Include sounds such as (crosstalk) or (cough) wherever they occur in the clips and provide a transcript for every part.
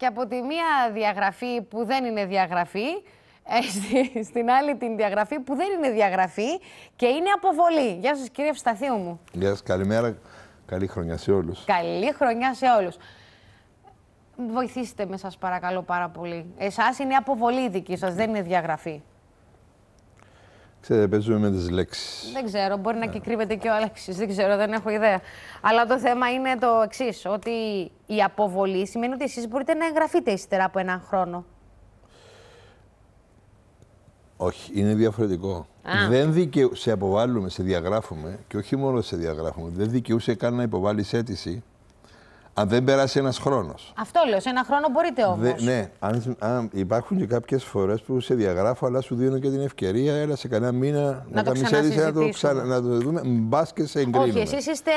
και από τη μία διαγραφή που δεν είναι διαγραφή, ε, στην άλλη την διαγραφή που δεν είναι διαγραφή και είναι αποβολή. Γεια σας κύριε Φσταθίου μου. Γεια σας, καλημέρα, καλή χρονιά σε όλους. Καλή χρονιά σε όλους. Βοηθήστε με σας παρακαλώ πάρα πολύ. Εσάς είναι αποβολή δική σας, δεν είναι διαγραφή. Ξέρετε, παίζουμε με τις λέξεις. Δεν ξέρω, μπορεί να και κρύβεται και ο Αλέξης. Δεν ξέρω, δεν έχω ιδέα. Αλλά το θέμα είναι το εξής: Ότι η αποβολή σημαίνει ότι εσείς μπορείτε να εγγραφείτε ύστερα από έναν χρόνο. Όχι, είναι διαφορετικό. Δεν δικαιού... Σε αποβάλλουμε, σε διαγράφουμε και όχι μόνο σε διαγράφουμε. Δεν δικαιούσε καν να υποβάλεις αίτηση αν δεν περάσει ένας χρόνος. Αυτό λέω. Σε ένα χρόνο μπορείτε όμως. Ναι, αν, αν, υπάρχουν και κάποιες φορές που σε διαγράφω, αλλά σου δίνω και την ευκαιρία, έλα σε κανένα μήνα να, να το να το, να το δούμε. Μπας και σε εγκρίνουμε. Όχι, εσείς είστε.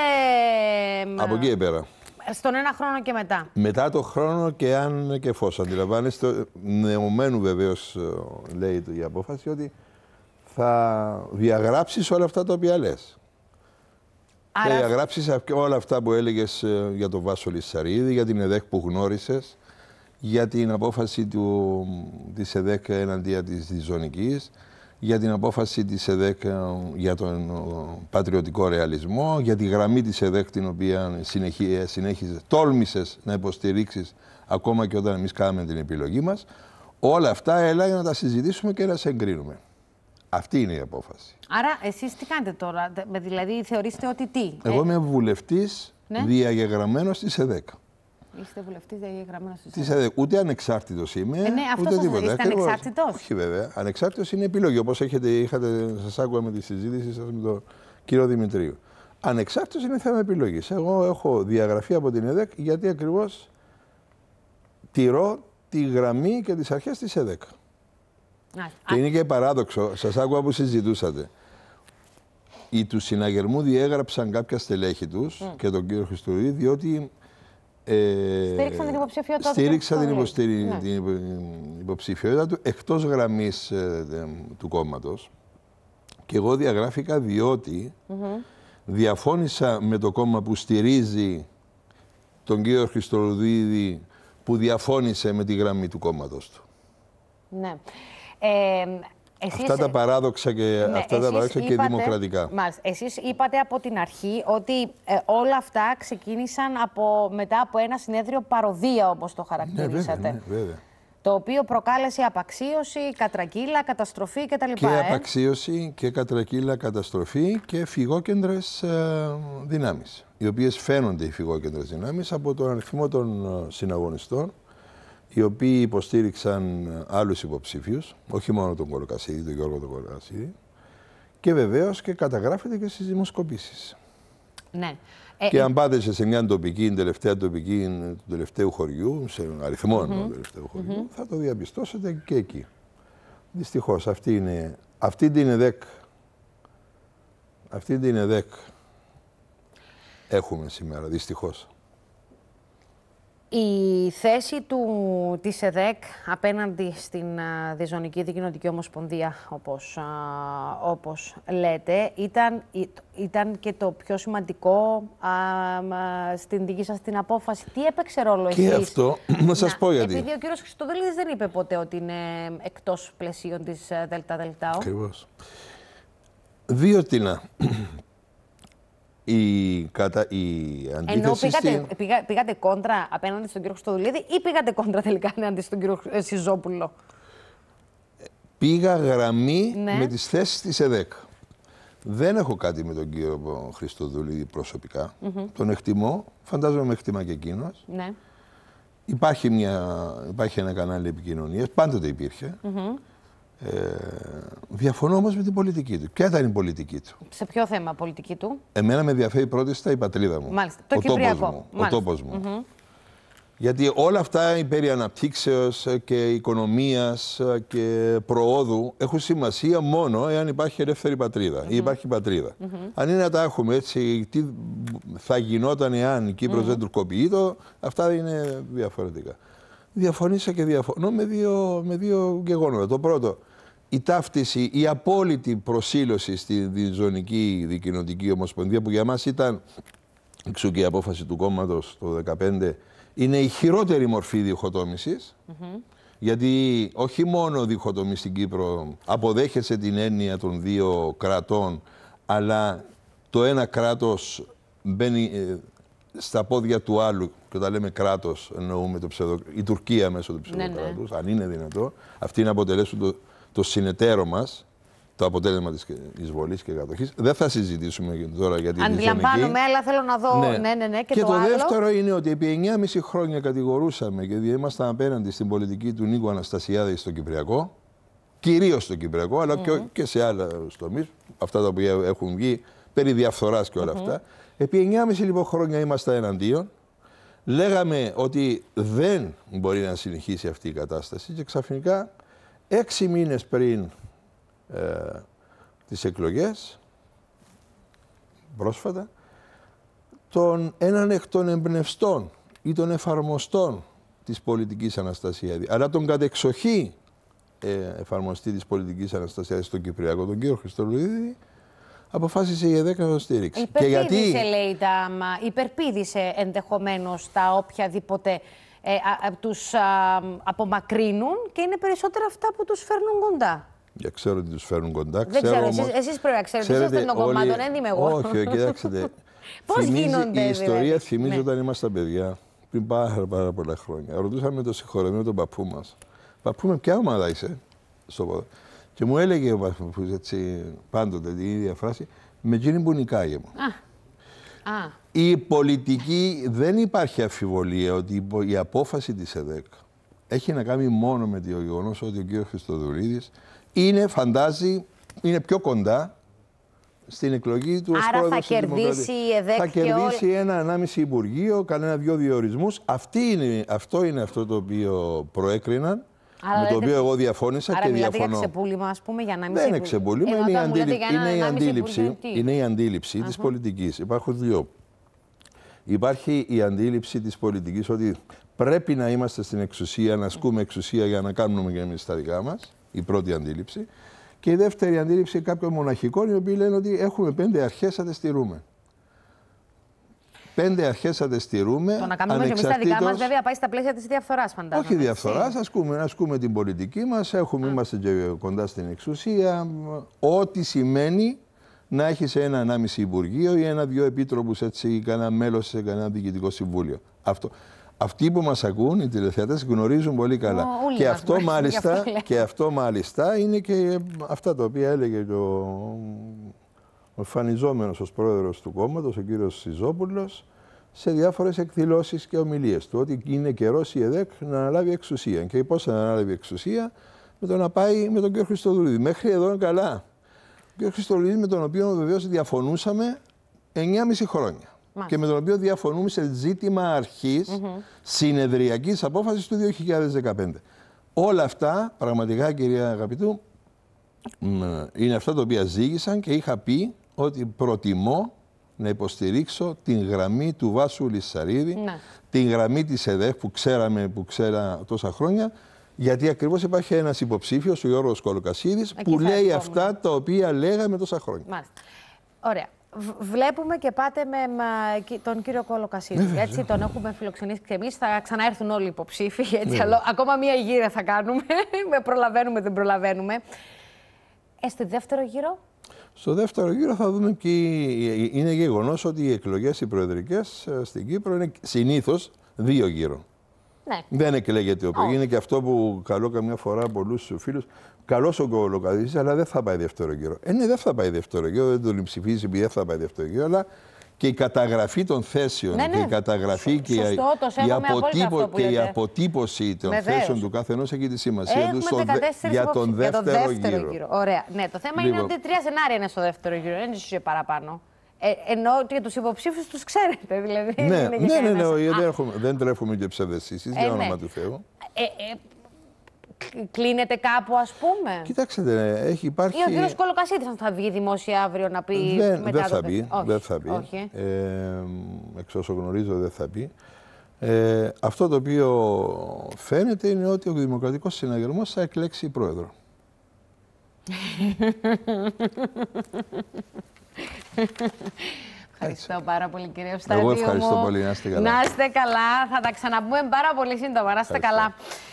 Από εκεί πέρα. Στον ένα χρόνο και μετά. Μετά το χρόνο και αν και φως. Αντιλαμβάνεστε, νεωμένου βεβαίως ε, λέει η απόφαση ότι θα διαγράψεις όλα αυτά τα οποία λες. Άρα... γράψεις όλα αυτά που έλεγες ε, για τον Βάσο Λισαρίδη, για την ΕΔΕΚ που γνώρισες, για την απόφαση του, της ΕΔΕΚ εναντία της Διζωνικής, για την απόφαση της ΕΔΕΚ ε, για τον ε, πατριωτικό ρεαλισμό, για τη γραμμή της ΕΔΕΚ την οποία συνέχιζες, τόλμησες να υποστηρίξεις ακόμα και όταν εμείς κάναμε την επιλογή μας. Όλα αυτά για να τα συζητήσουμε και να σε εγκρίνουμε. Αυτή είναι η απόφαση. Άρα, εσείς τι κάνετε τώρα, δηλαδή θεωρείτε ότι τι. Εγώ ε, είμαι βουλευτής ναι. διαγεγραμμένος της ΕΔΕΚ. Είστε βουλευτής διαγεγραμμένος της ΕΔΕΚ. Ούτε ανεξάρτητος είμαι. Ε, ναι, αυτός δεν τίποτα. Είστε ανεξάρτητος. Όχι, βέβαια. Ανεξάρτητος είναι επιλογή. Όπως είχατε, σας άκουγα με τη συζήτηση σας με τον κύριο Δημητρίου. Ανεξάρτητος είναι θέμα επιλογής. Εγώ έχω διαγραφεί από την ΕΔΕΚ γιατί ακριβώς τηρώ τη γραμμή και τις αρχές της ΕΔΕΚ. Και είναι και παράδοξο, σας άκουγα που συζητούσατε. Οι του συναγερμού διέγραψαν κάποια στελέχη τους και τον κύριο Χριστουρίδη, διότι. Ε, στήριξαν την υποψηφιότητα τους. Στήριξαν ναι. την, υποψηφιότητα του εκτός γραμμής ε, του κόμματος. Και εγώ διαγράφηκα διότι διαφώνησα με το κόμμα που στηρίζει τον κύριο Χριστολουδίδη που διαφώνησε με τη γραμμή του κόμματος του. Ναι. Ε, Αυτά τα ε, παράδοξα και, ναι, αυτά τα παράδοξα είπατε, και δημοκρατικά. Μάλιστα. Εσείς είπατε από την αρχή ότι ε, όλα αυτά ξεκίνησαν από, μετά από ένα συνέδριο παροδία, όπως το χαρακτηρίσατε. Ναι, ναι, το οποίο προκάλεσε απαξίωση, κατρακύλα, καταστροφή κτλ. Και ε. απαξίωση και κατρακύλα, καταστροφή και φυγόκεντρες ε, δυνάμεις. Οι οποίες φαίνονται οι φυγόκεντρες δυνάμεις από τον αριθμό των συναγωνιστών οι οποίοι υποστήριξαν ε, άλλους υποψήφιους, όχι μόνο τον Κολοκασίδη, τον Γιώργο τον Κολοκασίδη, και βεβαίως και καταγράφεται και στις δημοσκοπήσεις. Ναι. Ε, και ε, αν πάτε σε μια τοπική, την τελευταία τοπική του τελευταίου χωριού, σε αριθμό του τελευταίου χωριού, θα το διαπιστώσετε και εκεί. Δυστυχώς αυτή είναι. Αυτή την ΕΔΕΚ. Αυτή την ΕΔΕΚ έχουμε σήμερα, δυστυχώς. Η θέση του, της ΕΔΕΚ απέναντι στην Διζωνική Δικοινοτική Ομοσπονδία, όπως, όπως λέτε, ήταν, ήταν και το πιο σημαντικό στην δική σας την απόφαση. Τι έπαιξε ρόλο εσείς. Και αυτό, να, σας πω γιατί. Επειδή ο κύριος Χριστοδελής δεν είπε ποτέ ότι είναι εκτός πλαισίων της ε, ΔΕΛΤΑ ΔΕΛΤΑΟ. Ακριβώς. Δύο να. Η, Ενώ πήγατε, κόντρα απέναντι στον κύριο Χρυστοδουλίδη ή πήγατε κόντρα τελικά απέναντι στον κύριο ε, Σιζόπουλο. Πήγα γραμμή ναι. με τις θέσεις της ΕΔΕΚ. Δεν έχω κάτι με τον κύριο χρυστοδουλιδη προσωπικά. Mm -hmm. Τον εκτιμώ. Φαντάζομαι με εκτιμά και εκείνος. Ναι. Υπάρχει, μια, υπάρχει ένα κανάλι επικοινωνίας. Πάντοτε υπήρχε. Ε, διαφωνώ όμως με την πολιτική του. Ποια ήταν η πολιτική του. Σε ποιο θέμα πολιτική του. Εμένα με ενδιαφέρει πρώτη η πατρίδα μου. Μάλιστα. Το ο Κυπριακό. Μου, ο τόπος μου. Γιατί όλα αυτά η αναπτύξεω αναπτύξεως και οικονομίας και προόδου έχουν σημασία μόνο εάν υπάρχει ελεύθερη πατρίδα mm -hmm. ή υπάρχει πατρίδα. Αν είναι να τα έχουμε έτσι, τι θα γινόταν εάν η Κύπρος δεν τουρκοποιείται, αυτά είναι διαφορετικά. Διαφωνήσα και διαφωνώ με δύο, με δύο γεγονότα. Το πρώτο, η ταύτιση, η απόλυτη προσήλωση στη διζωνική δικοινοτική ομοσπονδία που για μας ήταν, εξού και η απόφαση του κόμματος το 2015, είναι η χειρότερη μορφή διχοτόμησης, mm-hmm. γιατί όχι μόνο διχοτόμηση στην Κύπρο αποδέχεσαι την έννοια των δύο κρατών, αλλά το ένα κράτος μπαίνει ε, στα πόδια του άλλου, και όταν λέμε κράτος εννοούμε το η Τουρκία μέσω του ψευδοκράτους, ναι, ναι. αν είναι δυνατό, αυτοί να αποτελέσουν το το συνεταίρο μας, το αποτέλεσμα της εισβολή και κατοχής. Δεν θα συζητήσουμε τώρα για Αν Αντιλαμβάνομαι, αλλά θέλω να δω. Ναι, ναι, ναι, ναι. Και, και, το, δεύτερο είναι ότι επί 9,5 χρόνια κατηγορούσαμε και ήμασταν απέναντι στην πολιτική του Νίκο Αναστασιάδη στο Κυπριακό, κυρίως στο Κυπριακό, αλλά mm και, σε άλλα τομείς, αυτά τα οποία έχουν βγει, περί διαφθοράς και όλα αυτά. Επί 9,5 λοιπόν χρόνια είμαστε εναντίον. Λέγαμε ότι δεν μπορεί να συνεχίσει αυτή η κατάσταση και ξαφνικά έξι μήνες πριν ε, τις εκλογές, πρόσφατα, τον έναν εκ των εμπνευστών ή των εφαρμοστών της πολιτικής αναστασίας. αλλά τον κατεξοχή ε, εφαρμοστή της πολιτικής Αναστασίας στον Κυπριακό, τον κύριο Χριστολουδίδη, αποφάσισε η ΕΔΕΚ να τον στήριξει. Υπερπίδησε, λέει, τα, υπερπίδησε ενδεχομένως τα οποιαδήποτε ε, α, τους α, απομακρύνουν και είναι περισσότερα αυτά που τους φέρνουν κοντά. Για ξέρω ότι τους φέρνουν κοντά. Δεν ξέρω, όμως, εσείς, εσείς πρέπει να ξέρετε, εσείς είστε των κομμάτων, δεν είμαι εγώ. Όχι, κοιτάξτε. (laughs) Πώς γίνονται Η ιστορία δηλαδή. θυμίζει ναι. όταν ήμασταν παιδιά, πριν πάρα, πάρα πολλά χρόνια. Ρωτούσαμε το συγχωρεμένο τον παππού μας. Παππού με ποια ομάδα είσαι στο Και μου έλεγε ο παππούς έτσι πάντοτε την ίδια φράση, με εκείνη που νικάγε μου. Α. Η πολιτική δεν υπάρχει αφιβολία ότι η απόφαση της ΕΔΕΚ έχει να κάνει μόνο με το γεγονός ότι ο κ. Χριστοδουλίδης είναι, φαντάζει, είναι πιο κοντά στην εκλογή του ως Άρα θα κερδίσει η ΕΔΕΚ Θα κερδίσει ένα ανάμιση Υπουργείο, κανένα δυο διορισμούς. αυτό είναι αυτό το οποίο προέκριναν. Αλλά με το οποίο εγώ διαφώνησα και μιλάτε για ξεπούλημα, ας πούμε, για να μην. Δεν είναι ξεπούλημα, ε, είναι, η, αντίληψη, είναι, η αντίληψη, είναι η αντίληψη της πολιτικής. Υπάρχουν δύο. Υπάρχει η αντίληψη της πολιτικής ότι πρέπει να είμαστε στην εξουσία, να ασκούμε εξουσία για να κάνουμε και εμείς τα δικά μας. Η πρώτη αντίληψη. Και η δεύτερη αντίληψη κάποιων μοναχικών, οι οποίοι λένε ότι έχουμε πέντε αρχές, θα τις στηρούμε πέντε αρχές θα τι στηρούμε. Το να κάνουμε και εμεί τα δικά μας, βέβαια, πάει στα πλαίσια της διαφθοράς, φαντάζομαι. Όχι διαφθορά, ασκούμε, ασκούμε την πολιτική μας, είμαστε και κοντά στην εξουσία. Ό,τι σημαίνει να έχεις ένα ανάμιση υπουργείο ή ένα-δυο επίτροπου ή κανένα μέλος σε κανένα διοικητικό συμβούλιο. Αυτό. Αυτοί που μας ακούν, οι τηλεθεατές, γνωρίζουν πολύ καλά. και, αυτό, μάλιστα, και αυτό μάλιστα είναι και αυτά τα οποία έλεγε το ο εμφανιζόμενος ως πρόεδρος του κόμματος, ο κύριος Σιζόπουλος, σε διάφορες εκδηλώσεις και ομιλίες του, ότι είναι καιρός η ΕΔΕΚ να αναλάβει εξουσία. Και πώς να αναλάβει εξουσία, με το να πάει με τον κύριο Χριστοδουλίδη. Μέχρι εδώ είναι καλά. Ο κύριος με τον οποίο βεβαίως διαφωνούσαμε 9,5 χρόνια. Και με τον οποίο διαφωνούμε σε ζήτημα αρχής mm -hmm. συνεδριακής απόφασης του 2015. Όλα αυτά, πραγματικά κυρία αγαπητού, είναι αυτά τα οποία ζήγησαν και είχα πει ότι προτιμώ να υποστηρίξω την γραμμή του Βάσου Λισαρίδη, ναι. την γραμμή της ΕΔΕΦ που ξέραμε, που ξέρα τόσα χρόνια, γιατί ακριβώς υπάρχει ένας υποψήφιος, ο Γιώργος Κολοκασίδης, που λέει αυτά τα οποία λέγαμε τόσα χρόνια. Μάλιστα. Ωραία. Βλέπουμε και πάτε με τον κύριο Κολοκασίδη. Ναι, έτσι, τον έχουμε φιλοξενήσει και εμείς. Θα ξαναέρθουν όλοι οι υποψήφοι. Έτσι, ναι. αλλά, ακόμα μία γύρα θα κάνουμε. (laughs) με προλαβαίνουμε, δεν προλαβαίνουμε. Ε, δεύτερο γύρο, στο δεύτερο γύρο θα δούμε και είναι γεγονός ότι οι εκλογές οι προεδρικές ε, στην Κύπρο είναι συνήθως δύο γύρω. Ναι. Δεν εκλέγεται ο oh. Είναι και αυτό που καλό καμιά φορά πολλούς φίλους. Καλός ο κολοκαδίτη, αλλά δεν θα πάει δεύτερο γύρο. Ε, ναι, δεν θα πάει δεύτερο γύρο, δεν τον ψηφίζει δεν θα πάει δεύτερο γύρο, αλλά και η καταγραφή των θέσεων ναι, ναι. και η ναι. καταγραφή Σ, και, σωστό, η, η, αποτύπω, και η αποτύπωση των Βεβαίως. θέσεων του καθενός έχει τη σημασία του στο, για τον για τον δεύτερο γύρο. γύρο. Ωραία. Ναι, το θέμα λοιπόν. είναι ότι τρία σενάρια είναι στο δεύτερο γύρο, δεν είναι παραπάνω. Ε, ενώ για τους υποψήφιους τους ξέρετε, δηλαδή. Ναι, ναι, ναι, ναι, ναι, ναι, ναι ναι, ναι, ναι, δεν τρέχουμε και ψευδεστήσεις, ε, για ναι. όνομα του Θεού. Ε, ε, κλείνεται κάπου, ας πούμε. Κοιτάξτε, ναι, έχει υπάρχει. Ή ο κύριος Κολοκασίτης, αν θα βγει δημόσια αύριο να πει. Δεν, μετά δεν, θα, πει, Ε, εξ όσο γνωρίζω, δεν θα πει. Ε, αυτό το οποίο φαίνεται είναι ότι ο Δημοκρατικός Συναγερμός θα εκλέξει πρόεδρο. (laughs) Ευχαριστώ πάρα πολύ κύριε μου Εγώ ευχαριστώ πολύ, να είστε καλά. Να είστε καλά, θα τα ξαναπούμε πάρα πολύ σύντομα, να είστε καλά.